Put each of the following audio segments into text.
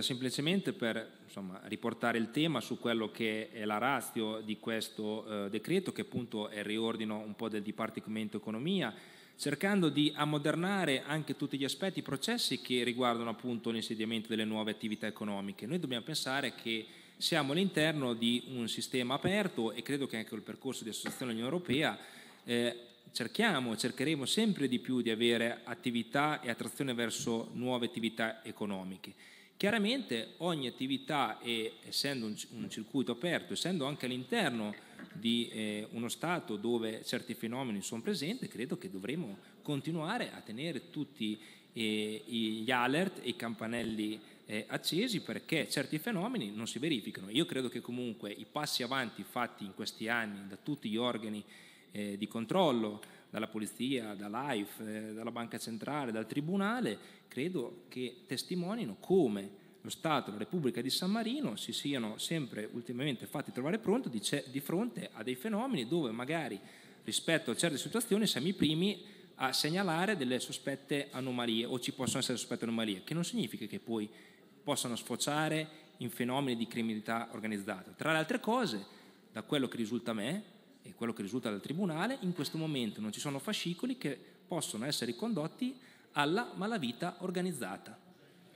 semplicemente per insomma, riportare il tema su quello che è la ratio di questo eh, decreto, che appunto è il riordino un po' del Dipartimento Economia, cercando di ammodernare anche tutti gli aspetti, i processi che riguardano appunto l'insediamento delle nuove attività economiche. Noi dobbiamo pensare che siamo all'interno di un sistema aperto e credo che anche il percorso di associazione dell'Unione Europea eh, cerchiamo, cercheremo sempre di più di avere attività e attrazione verso nuove attività economiche Chiaramente ogni attività, e, essendo un, un, circuito aperto, essendo anche all'interno di eh, uno Stato dove certi fenomeni sono presenti, credo che dovremo continuare a tenere tutti eh, gli alert e i campanelli eh, accesi perché certi fenomeni non si verificano. Io credo che comunque i passi avanti fatti in questi anni da tutti gli organi eh, di controllo, dalla polizia, dall'AIF, eh, dalla banca centrale, dal tribunale, credo che testimonino come lo Stato e la Repubblica di San Marino si siano sempre ultimamente fatti trovare pronto di, di fronte a dei fenomeni dove magari rispetto a certe situazioni siamo i primi a segnalare delle sospette anomalie o ci possono essere sospette anomalie, che non significa che poi possano sfociare in fenomeni di criminalità organizzata. Tra le altre cose, da quello che risulta a me, e quello che risulta dal tribunale, in questo momento non ci sono fascicoli che possono essere condotti alla malavita organizzata.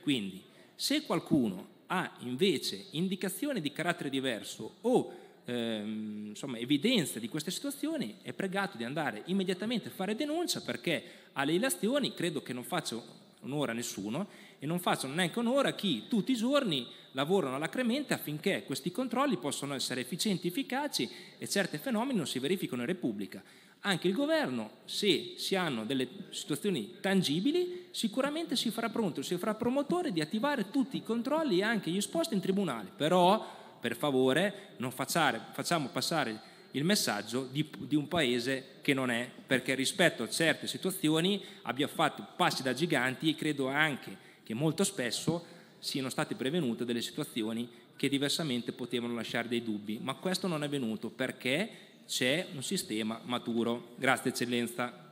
Quindi, se qualcuno ha invece indicazioni di carattere diverso o ehm, insomma, evidenza di queste situazioni, è pregato di andare immediatamente a fare denuncia perché alle ilazioni credo che non faccio un'ora nessuno, e non facciano neanche un'ora chi tutti i giorni lavorano alacremente affinché questi controlli possano essere efficienti, efficaci e certi fenomeni non si verificano in Repubblica. Anche il governo, se si hanno delle situazioni tangibili, sicuramente si farà pronto, si farà promotore di attivare tutti i controlli e anche gli esposti in tribunale. Però, per favore, non facciare, facciamo passare il messaggio di, di, un paese che non è, perché rispetto a certe situazioni abbia fatto passi da giganti e credo anche che molto spesso siano state prevenute delle situazioni che diversamente potevano lasciare dei dubbi, ma questo non è venuto perché c'è un sistema maturo. Grazie eccellenza.